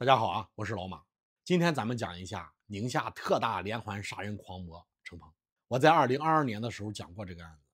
大家好啊，我是老马。今天咱们讲一下宁夏特大连环杀人狂魔程鹏。我在二零二二年的时候讲过这个案子。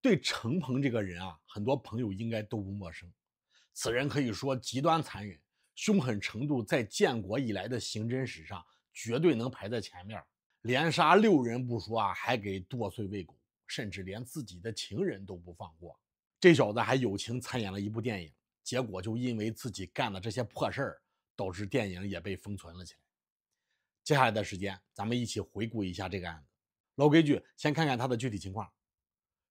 对程鹏这个人啊，很多朋友应该都不陌生。此人可以说极端残忍，凶狠程度在建国以来的刑侦史上绝对能排在前面。连杀六人不说啊，还给剁碎喂狗，甚至连自己的情人都不放过。这小子还友情参演了一部电影，结果就因为自己干的这些破事儿。导致电影也被封存了起来。接下来的时间，咱们一起回顾一下这个案子。老规矩，先看看他的具体情况。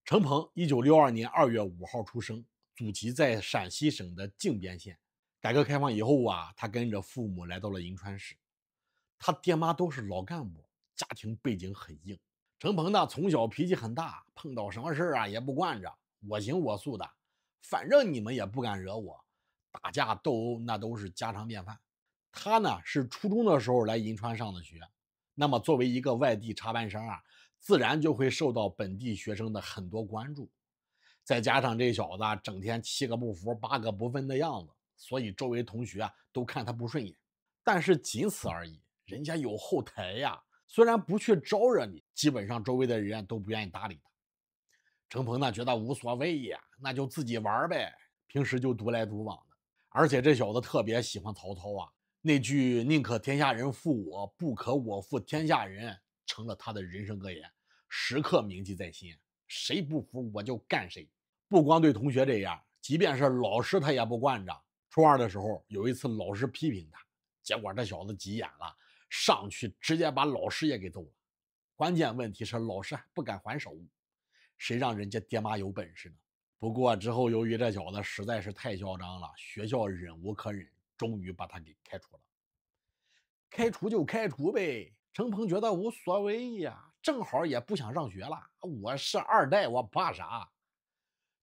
程鹏，一九六二年二月五号出生，祖籍在陕西省的靖边县。改革开放以后啊，他跟着父母来到了银川市。他爹妈都是老干部，家庭背景很硬。程鹏呢，从小脾气很大，碰到什么事啊也不惯着，我行我素的，反正你们也不敢惹我。打架斗殴那都是家常便饭，他呢是初中的时候来银川上的学，那么作为一个外地插班生啊，自然就会受到本地学生的很多关注。再加上这小子整天七个不服八个不忿的样子，所以周围同学啊都看他不顺眼。但是仅此而已，人家有后台呀，虽然不去招惹你，基本上周围的人都不愿意搭理他。程鹏呢觉得无所谓呀，那就自己玩呗，平时就独来独往。而且这小子特别喜欢曹操啊，那句“宁可天下人负我，不可我负天下人”成了他的人生格言，时刻铭记在心。谁不服我就干谁，不光对同学这样，即便是老师他也不惯着。初二的时候有一次老师批评他，结果这小子急眼了，上去直接把老师也给揍了。关键问题是老师还不敢还手，谁让人家爹妈有本事呢？不过之后，由于这小子实在是太嚣张了，学校忍无可忍，终于把他给开除了。开除就开除呗，程鹏觉得无所谓呀，正好也不想上学了。我是二代，我怕啥？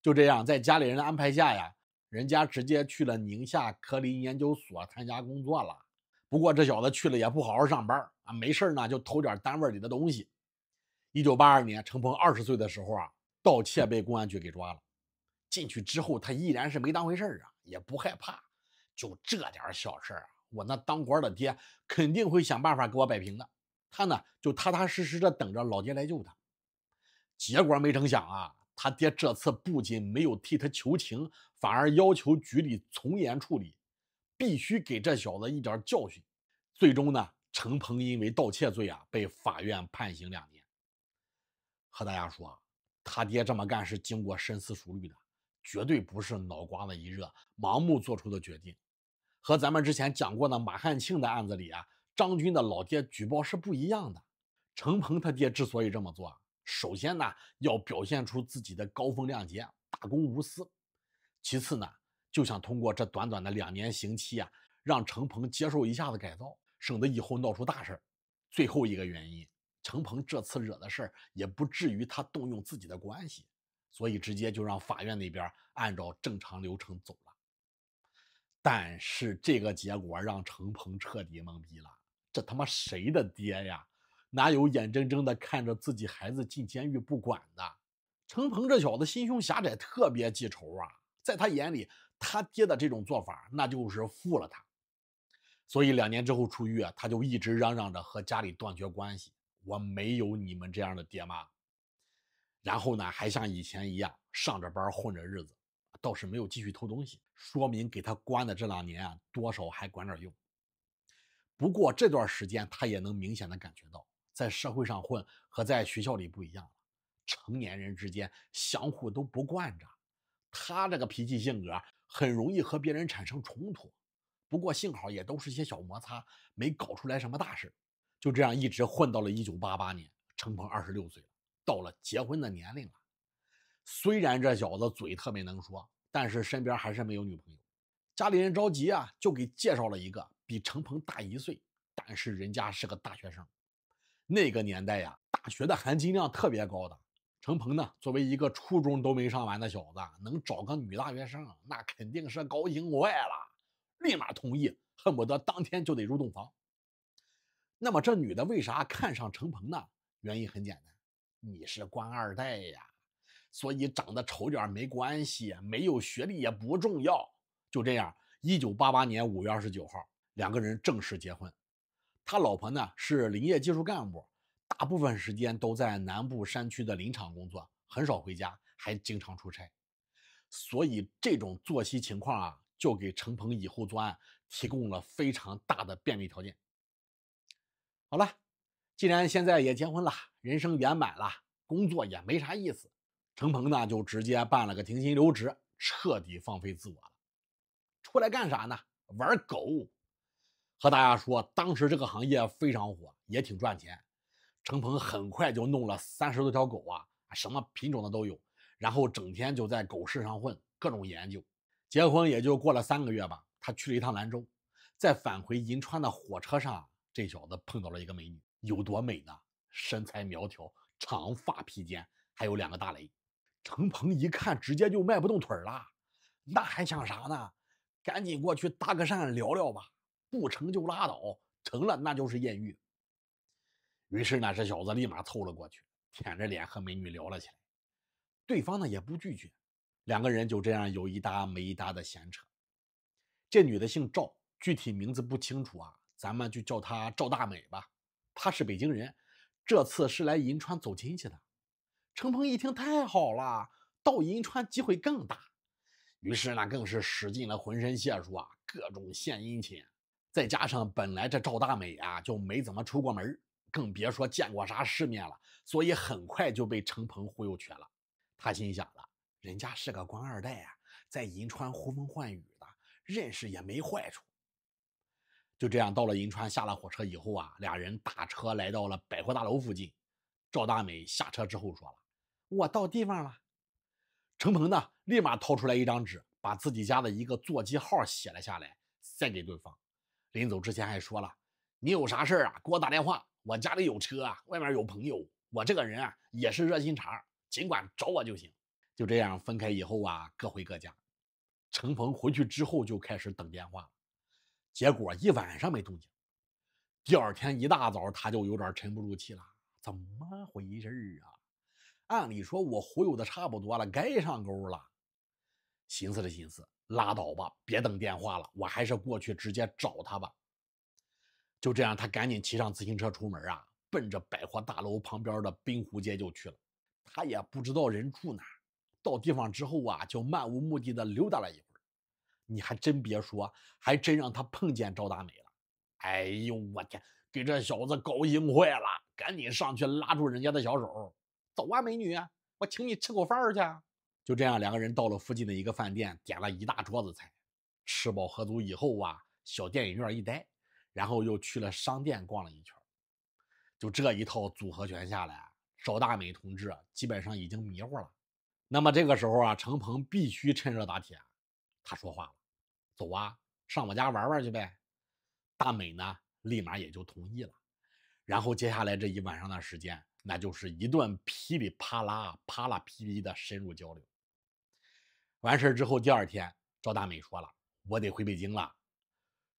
就这样，在家里人的安排下呀，人家直接去了宁夏科林研究所参加工作了。不过这小子去了也不好好上班啊，没事呢就偷点单位里的东西。一九八二年，程鹏二十岁的时候啊，盗窃被公安局给抓了。进去之后，他依然是没当回事儿啊，也不害怕，就这点小事儿啊，我那当官的爹肯定会想办法给我摆平的。他呢就踏踏实实的等着老爹来救他。结果没成想啊，他爹这次不仅没有替他求情，反而要求局里从严处理，必须给这小子一点教训。最终呢，程鹏因为盗窃罪啊被法院判刑两年。和大家说，他爹这么干是经过深思熟虑的。绝对不是脑瓜子一热、盲目做出的决定，和咱们之前讲过的马汉庆的案子里啊，张军的老爹举报是不一样的。程鹏他爹之所以这么做，首先呢要表现出自己的高风亮节、大公无私；其次呢就想通过这短短的两年刑期啊，让程鹏接受一下子改造，省得以后闹出大事儿。最后一个原因，程鹏这次惹的事儿也不至于他动用自己的关系。所以直接就让法院那边按照正常流程走了，但是这个结果让程鹏彻底懵逼了。这他妈谁的爹呀？哪有眼睁睁的看着自己孩子进监狱不管的？程鹏这小子心胸狭窄，特别记仇啊。在他眼里，他爹的这种做法那就是负了他。所以两年之后出狱啊，他就一直嚷嚷着和家里断绝关系。我没有你们这样的爹妈。然后呢，还像以前一样上着班混着日子，倒是没有继续偷东西，说明给他关的这两年啊，多少还管点用。不过这段时间他也能明显的感觉到，在社会上混和在学校里不一样了，成年人之间相互都不惯着，他这个脾气性格很容易和别人产生冲突。不过幸好也都是些小摩擦，没搞出来什么大事。就这样一直混到了一九八八年，程鹏二十六岁了。到了结婚的年龄了，虽然这小子嘴特别能说，但是身边还是没有女朋友。家里人着急啊，就给介绍了一个比程鹏大一岁，但是人家是个大学生。那个年代呀，大学的含金量特别高的。程鹏呢，作为一个初中都没上完的小子，能找个女大学生，那肯定是高兴坏了，立马同意，恨不得当天就得入洞房。那么这女的为啥看上程鹏呢？原因很简单。你是官二代呀，所以长得丑点没关系，没有学历也不重要。就这样，一九八八年五月二十九号，两个人正式结婚。他老婆呢是林业技术干部，大部分时间都在南部山区的林场工作，很少回家，还经常出差。所以这种作息情况啊，就给程鹏以后作案提供了非常大的便利条件。好了。既然现在也结婚了，人生圆满了，工作也没啥意思，程鹏呢就直接办了个停薪留职，彻底放飞自我了。出来干啥呢？玩狗。和大家说，当时这个行业非常火，也挺赚钱。程鹏很快就弄了三十多条狗啊，什么品种的都有，然后整天就在狗市上混，各种研究。结婚也就过了三个月吧，他去了一趟兰州，在返回银川的火车上，这小子碰到了一个美女。有多美呢？身材苗条，长发披肩，还有两个大雷。程鹏一看，直接就迈不动腿了。那还想啥呢？赶紧过去搭个讪聊聊吧，不成就拉倒，成了那就是艳遇。于是呢，这小子立马凑了过去，舔着脸和美女聊了起来。对方呢也不拒绝，两个人就这样有一搭没一搭的闲扯。这女的姓赵，具体名字不清楚啊，咱们就叫她赵大美吧。他是北京人，这次是来银川走亲戚的。程鹏一听，太好了，到银川机会更大。于是呢，更是使尽了浑身解数啊，各种献殷勤。再加上本来这赵大美啊就没怎么出过门，更别说见过啥世面了，所以很快就被程鹏忽悠瘸了。他心想了，人家是个官二代啊，在银川呼风唤雨的，认识也没坏处。就这样到了银川，下了火车以后啊，俩人打车来到了百货大楼附近。赵大美下车之后说了：“我到地方了。”程鹏呢，立马掏出来一张纸，把自己家的一个座机号写了下来，塞给对方。临走之前还说了：“你有啥事啊，给我打电话。我家里有车啊，外面有朋友，我这个人啊也是热心肠，尽管找我就行。”就这样分开以后啊，各回各家。程鹏回去之后就开始等电话。结果一晚上没动静，第二天一大早他就有点沉不住气了，怎么回事啊？按理说我忽悠的差不多了，该上钩了。寻思着寻思，拉倒吧，别等电话了，我还是过去直接找他吧。就这样，他赶紧骑上自行车出门啊，奔着百货大楼旁边的滨湖街就去了。他也不知道人住哪，到地方之后啊，就漫无目的的溜达了一会。你还真别说，还真让他碰见赵大美了。哎呦，我天，给这小子高兴坏了，赶紧上去拉住人家的小手，走啊，美女，我请你吃口饭去。就这样，两个人到了附近的一个饭店，点了一大桌子菜，吃饱喝足以后啊，小电影院一待，然后又去了商店逛了一圈。就这一套组合拳下来，赵大美同志基本上已经迷糊了。那么这个时候啊，程鹏必须趁热打铁，他说话了。走啊，上我家玩玩去呗！大美呢，立马也就同意了。然后接下来这一晚上的时间，那就是一顿噼里啪啦、啪啦噼里”的深入交流。完事之后，第二天赵大美说了：“我得回北京了。”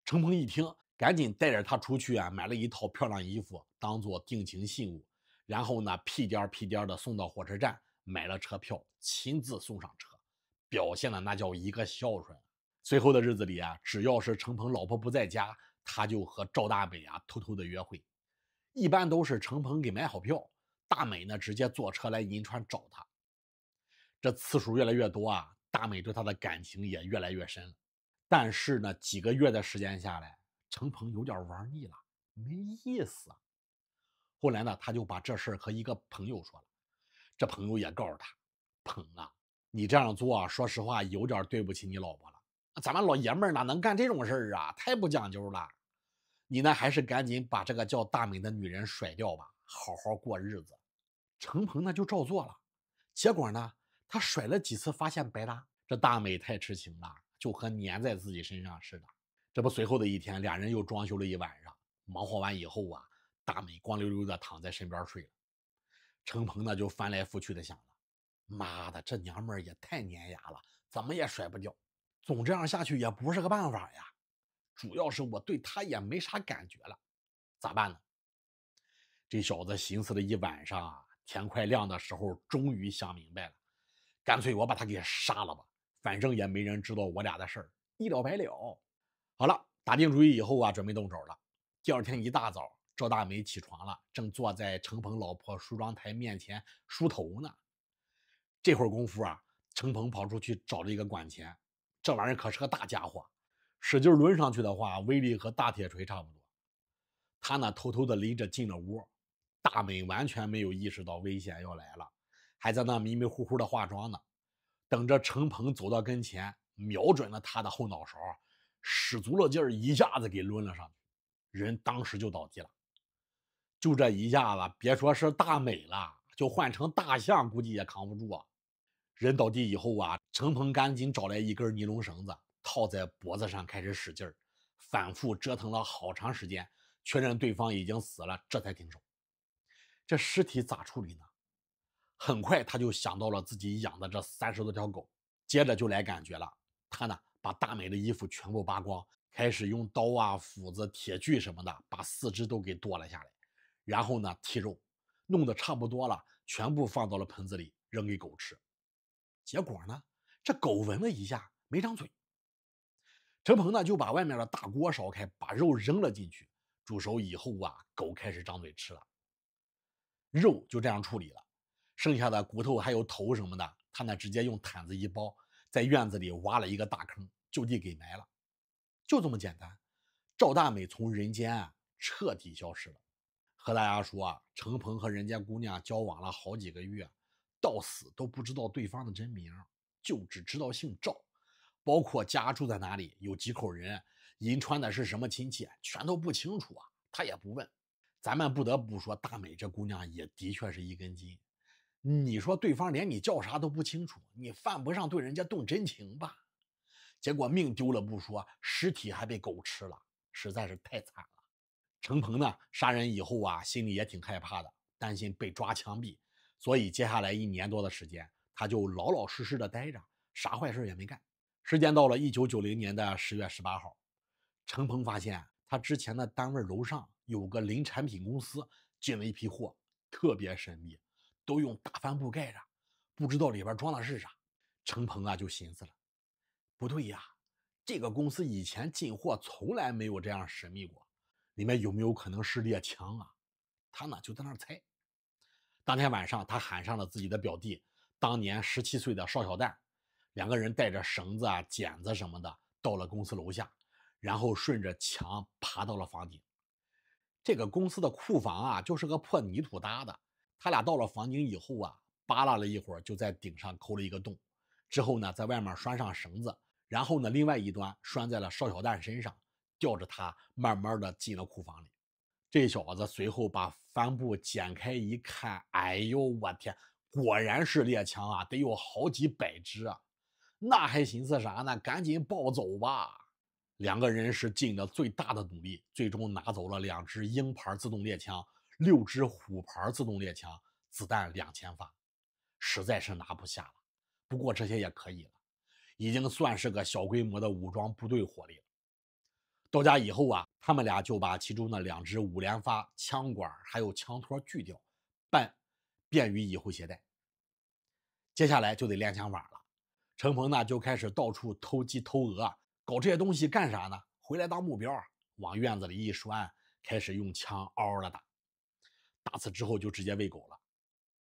程鹏一听，赶紧带着她出去啊，买了一套漂亮衣服当做定情信物，然后呢，屁颠屁颠的送到火车站，买了车票，亲自送上车，表现的那叫一个孝顺。随后的日子里啊，只要是程鹏老婆不在家，他就和赵大美啊偷偷的约会。一般都是程鹏给买好票，大美呢直接坐车来银川找他。这次数越来越多啊，大美对他的感情也越来越深了。但是呢，几个月的时间下来，程鹏有点玩腻了，没意思。后来呢，他就把这事和一个朋友说了，这朋友也告诉他：“鹏啊，你这样做，说实话有点对不起你老婆了。”咱们老爷们哪能干这种事儿啊？太不讲究了！你呢，还是赶紧把这个叫大美的女人甩掉吧，好好过日子。程鹏呢就照做了，结果呢，他甩了几次，发现白搭。这大美太痴情了，就和粘在自己身上似的。这不，随后的一天，俩人又装修了一晚上。忙活完以后啊，大美光溜溜的躺在身边睡了。程鹏呢就翻来覆去的想，妈的，这娘们儿也太粘牙了，怎么也甩不掉。总这样下去也不是个办法呀，主要是我对他也没啥感觉了，咋办呢？这小子寻思了一晚上，天快亮的时候，终于想明白了，干脆我把他给杀了吧，反正也没人知道我俩的事儿，一了百了。好了，打定主意以后啊，准备动手了。第二天一大早，赵大梅起床了，正坐在程鹏老婆梳妆台面前梳头呢。这会儿功夫啊，程鹏跑出去找了一个管钱。这玩意儿可是个大家伙，使劲抡上去的话，威力和大铁锤差不多。他呢，偷偷的拎着进了屋，大美完全没有意识到危险要来了，还在那迷迷糊糊的化妆呢，等着程鹏走到跟前，瞄准了他的后脑勺，使足了劲儿，一下子给抡了上去，人当时就倒地了。就这一下子，别说是大美了，就换成大象，估计也扛不住啊。人倒地以后啊，程鹏赶紧找来一根尼龙绳子套在脖子上，开始使劲儿，反复折腾了好长时间，确认对方已经死了，这才停手。这尸体咋处理呢？很快他就想到了自己养的这三十多条狗，接着就来感觉了。他呢，把大美的衣服全部扒光，开始用刀啊、斧子、铁锯什么的，把四肢都给剁了下来，然后呢剔肉，弄得差不多了，全部放到了盆子里，扔给狗吃。结果呢，这狗闻了一下，没张嘴。陈鹏呢就把外面的大锅烧开，把肉扔了进去，煮熟以后啊，狗开始张嘴吃了。肉就这样处理了，剩下的骨头还有头什么的，他呢直接用毯子一包，在院子里挖了一个大坑，就地给埋了。就这么简单。赵大美从人间啊彻底消失了。和大家说啊，程鹏和人家姑娘交往了好几个月。到死都不知道对方的真名，就只知道姓赵，包括家住在哪里，有几口人，银川的是什么亲戚，全都不清楚啊。他也不问，咱们不得不说，大美这姑娘也的确是一根筋。你说对方连你叫啥都不清楚，你犯不上对人家动真情吧？结果命丢了不说，尸体还被狗吃了，实在是太惨了。程鹏呢，杀人以后啊，心里也挺害怕的，担心被抓枪毙。所以，接下来一年多的时间，他就老老实实的待着，啥坏事也没干。时间到了一九九零年的十月十八号，程鹏发现他之前的单位楼上有个林产品公司进了一批货，特别神秘，都用大帆布盖着，不知道里边装的是啥。程鹏啊，就寻思了，不对呀，这个公司以前进货从来没有这样神秘过，里面有没有可能是猎枪啊？他呢就在那猜。当天晚上，他喊上了自己的表弟，当年十七岁的邵小蛋，两个人带着绳子啊、剪子什么的，到了公司楼下，然后顺着墙爬到了房顶。这个公司的库房啊，就是个破泥土搭的。他俩到了房顶以后啊，扒拉了一会儿，就在顶上抠了一个洞。之后呢，在外面拴上绳子，然后呢，另外一端拴在了邵小蛋身上，吊着他，慢慢的进了库房里。这小子随后把帆布剪开一看，哎呦我天！果然是猎枪啊，得有好几百支啊！那还寻思啥呢？赶紧抱走吧！两个人是尽了最大的努力，最终拿走了两支鹰牌自动猎枪、六支虎牌自动猎枪，子弹两千发。实在是拿不下了，不过这些也可以了，已经算是个小规模的武装部队火力。了。到家以后啊。他们俩就把其中的两只五连发枪管还有枪托锯掉，办便于以后携带。接下来就得练枪法了。陈鹏呢就开始到处偷鸡偷鹅，搞这些东西干啥呢？回来当目标，往院子里一拴，开始用枪嗷嗷的打。打死之后就直接喂狗了。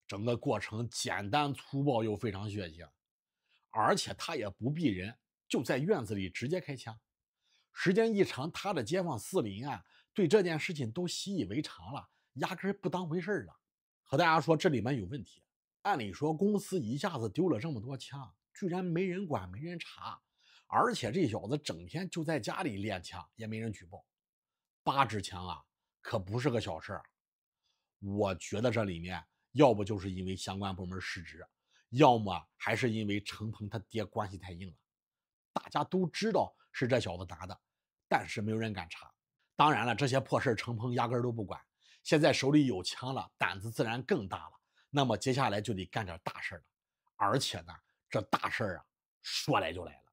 整个过程简单粗暴又非常血腥，而且他也不避人，就在院子里直接开枪。时间一长，他的街坊四邻啊，对这件事情都习以为常了，压根儿不当回事儿了。和大家说，这里面有问题。按理说，公司一下子丢了这么多枪，居然没人管，没人查，而且这小子整天就在家里练枪，也没人举报。八支枪啊，可不是个小事儿。我觉得这里面要不就是因为相关部门失职，要么还是因为程鹏他爹关系太硬了。大家都知道是这小子拿的，但是没有人敢查。当然了，这些破事程鹏压根都不管。现在手里有枪了，胆子自然更大了。那么接下来就得干点大事了，而且呢，这大事啊，说来就来了。